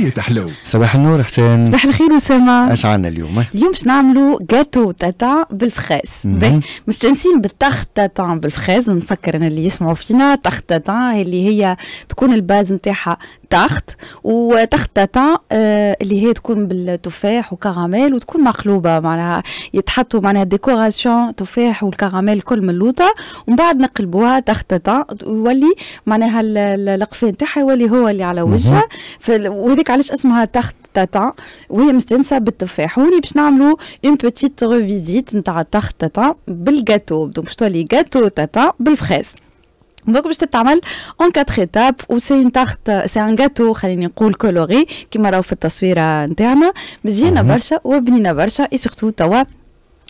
شوية تحلو صباح النور حسين صباح الخير وسامة اش عنا اليوم؟ اليوم باش نعملوا جاتو تاتا بالفخاز مستنسين بالتخت تاتا بالفخاز نفكر انا اللي يسمعوا فينا تخت تاتا اللي هي تكون الباز نتاعها تخت وتخت تاتا آه، اللي هي تكون بالتفاح وكراميل وتكون مقلوبه معناها يتحطوا معناها ديكوراسيون تفاح والكراميل من ملوطه ومن بعد نقلبوها تخت تاتا يولي معناها القفين تاعها يولي هو اللي على وجهها وهذيك علاش اسمها تخت تاتا وهي مستانسه بالتفاح وني باش نعملوا اون بوتيت ريفيزيت نتاع تخت تاتا بالجاتو دونك باش تولي جاتو تاتا بالفخيز دونك باش تتعمل اون كاتر ايتاب سي اون تارت سي ان جاتو خليني نقول كولوري كيما راهو في التصويره نتاعنا مزيانه برشا وبنينه برشا اي سورتو توا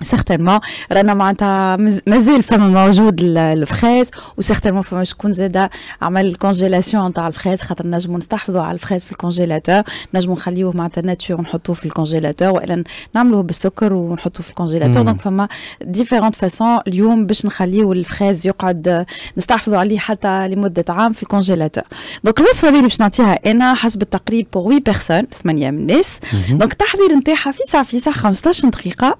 سيغتينمون رانا معناتها مازال فما موجود الفخاز وسيغتينمون فما شكون زاد عمل الكونجيلاسيون نتاع الفخاز خاطر نجمو نستحفظوا على الفخاز في الكونجيلاتور نجمو نخليوه معناتها ناتشور ونحطوه في الكونجيلاتور والا نعملوه بالسكر ونحطوه في الكونجيلاتور دونك فما ديفيرونت فاسون اليوم باش نخليو الفخاز يقعد نستحفظوا عليه حتى لمده عام في الكونجيلاتور دونك الوصفه اللي باش نعطيها انا حسب التقريب بور 8 بيرسون ثمانيه من الناس دونك التحضير نتاعها في ساعه 15 دقيقه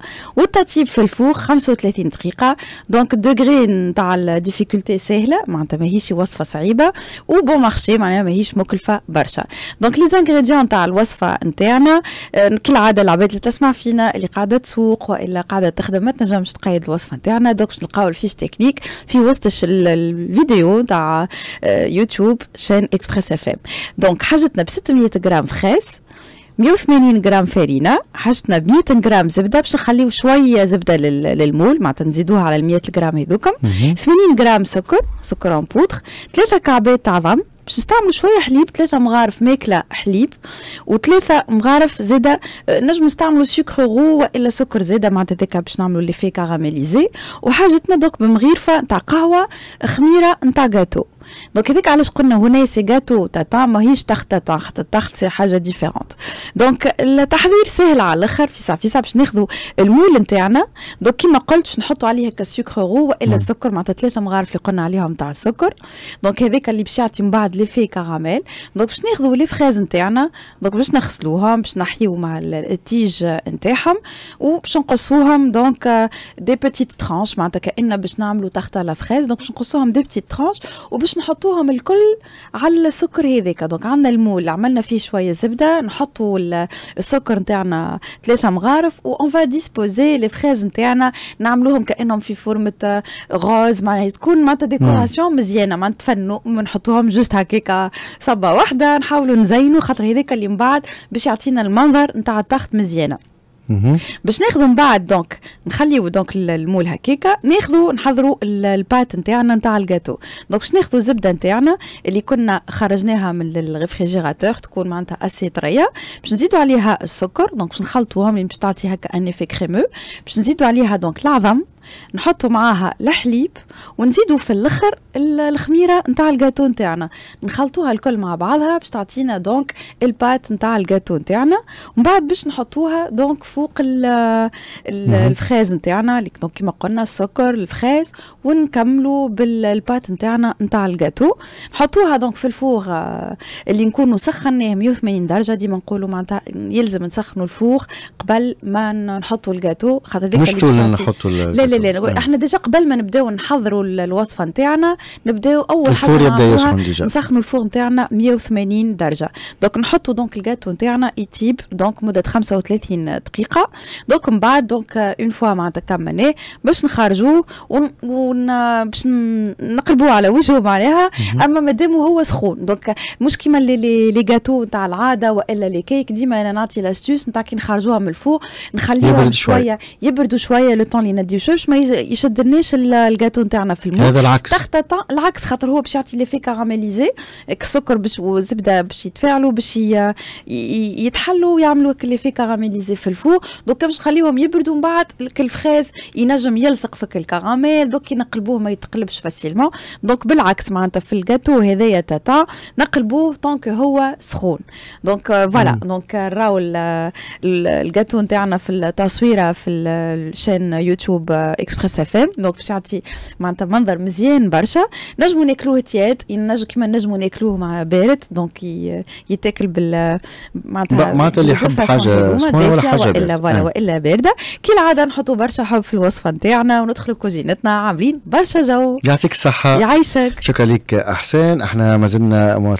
تيب في الفوق 35 دقيقة دونك دوغري نتاع الديفيكولتي سهلة معناتها ماهيش وصفة صعيبة وبو مارشي معناها ماهيش مكلفة برشا دونك لي زانغريديون نتاع الوصفة نتاعنا آه، كالعادة العباد اللي تسمع فينا اللي قاعدة تسوق والا قاعدة تخدم ما تنجمش تقيد الوصفة نتاعنا دونك باش نلقاو الفيش تكنيك في وسط الفيديو نتاع آه، يوتيوب شان اكسبريس اف ام دونك حاجتنا ب 600 غرام فخيس 180 غرام فارينة حشتنا ب 100 غرام زبده باش نخليو شويه زبده للمول معناتها نزيدوها على ال 100 غرام هذوكم 80 غرام سكر سكر اون بودر 3 كعبات عظم باش نستعملوا شويه حليب ثلاثه مغارف ماكله حليب وثلاثه مغارف زاده آه، نجم نستعملوا سكر غو والا سكر زاده معناتها هذاك باش نعملوا لي في كاراميليزي وحاجتنا دوك بمغيرفه نتاع قهوه خميره نتاع جاتو دونك هذيك علاش قلنا هنا سي جاتو تاتا ماهيش تخت تخت التخت سي حاجه ديفيرونت دونك التحضير سهل على الاخر في ساعه في ساعه باش ناخذوا المول نتاعنا دونك كيما قلت باش نحطوا عليه هكا السكر رو والا السكر معناتها ثلاثه مغارف اللي قلنا عليهم تاع السكر دونك هذاك اللي باش يعطي من بعد في كراميل دونك باش ناخذوا لي فخاز نتاعنا دونك باش نغسلوهم باش نحيو مع التيج نتاعهم وباش نقصوهم دونك دي بيتيت ترانش معناتها كان باش نعملوا تخت لا فخاز دونك باش نقصوهم دي بيتيت ترانش وباش نحطوهم الكل على السكر هذاك دونك عندنا المول اللي عملنا فيه شويه زبده نحطوا السكر نتاعنا ثلاثه مغارف وان فا ديسبوزي لي فريز نتاعنا نعملوهم كانهم في فورمه غوز معناها تكون معناتها ديكوراسيون مزيانه ما نتفنوا ما نحطوهم جوست هكاكا صبه واحده نحاولوا نزينوا خاطر هذاك اللي من بعد باش يعطينا المنظر نتاع التخت مزيانه باش ناخذوا من بعد دونك نخليو دونك المول هكاكا ناخذوا نحضروا البات نتاعنا نتاع الجاتو دونك باش ناخذوا الزبده نتاعنا اللي كنا خرجناها من الريفريجيراتور تكون معناتها اسي طريه باش نزيدوا عليها السكر دونك باش نخلطوهم باش تعطي هكا ان افي كريمو باش نزيدوا عليها دونك العظم نحطوا معاها الحليب ونزيدوا في الاخر الخميره نتاع الجاتو نتاعنا نخلطوها الكل مع بعضها باش تعطينا دونك البات نتاع الجاتو نتاعنا ومن بعد باش نحطوها دونك فوق الفخاز نتاعنا دونك كما قلنا السكر الفخاز ونكملوا بالبات نتاعنا نتاع الجاتو نحطوها دونك في الفوغ آه، اللي نكونوا سخناه 180 درجه ديما نقولوا معناتها يلزم نسخنوا الفوغ قبل ما نحطوا الجاتو خاطر مش طول نحطوا لا لا لا لا نعم. احنا ديجا قبل ما نبداو نحضروا الوصفه نتاعنا نبداو اول حاجه الفور يبدا يسخن ديجا نسخنوا الفور نتاعنا 180 درجه دونك نحطوا دونك الجاتو نتاعنا يتيب دونك مده 35 دقيقه دونك من بعد دونك اون فوا معناتها كملناه باش نخرجوه ون... باش نقلبوه على وجهه معناها اما مادام هو سخون دونك مش كيما لي لي جاتو نتاع العاده والا لي كيك ديما انا نعطي لاستوس نتاع كي نخرجوها من الفوق نخليوها شويه يبردوا شويه لو طون اللي نديو شويه ما يشدلناش الجاتو نتاعنا في الماء هذا العكس تخطط العكس خاطر هو باش يعطي لي فيكا عمليزي السكر باش والزبده باش يتفاعلوا باش يتحلوا ويعملوا لي فيكا عمليزي في الفوق دوك باش نخليهم يبردوا من بعد الفخاز ينجم يلصق في الكراميل دوك نقلبوه ما يتقلبش فاسيلمون دوك بالعكس معناتها في الجاتو هذايا تاتا نقلبوه طونك هو سخون دونك فوالا آه، دونك آه، راهو الجاتو نتاعنا في التصويره في الشين يوتيوب آه، اكسبريس اف ام دونك باش يعطي معناتها منظر مزيان برشا نجمو ناكلوه تياد ينجم كيما نجمو ناكلوه مع بارد دونك يتاكل بال معناتها معناتها اللي يحب حاجه سخونه ولا حاجه والا فوالا والا بارده كالعاده نحطوا برشا حب في الوصفه نتاعنا وندخلوا كوزينتنا عاملين برشا جو يعطيك الصحه يعيشك شكرا لك احسان احنا مازلنا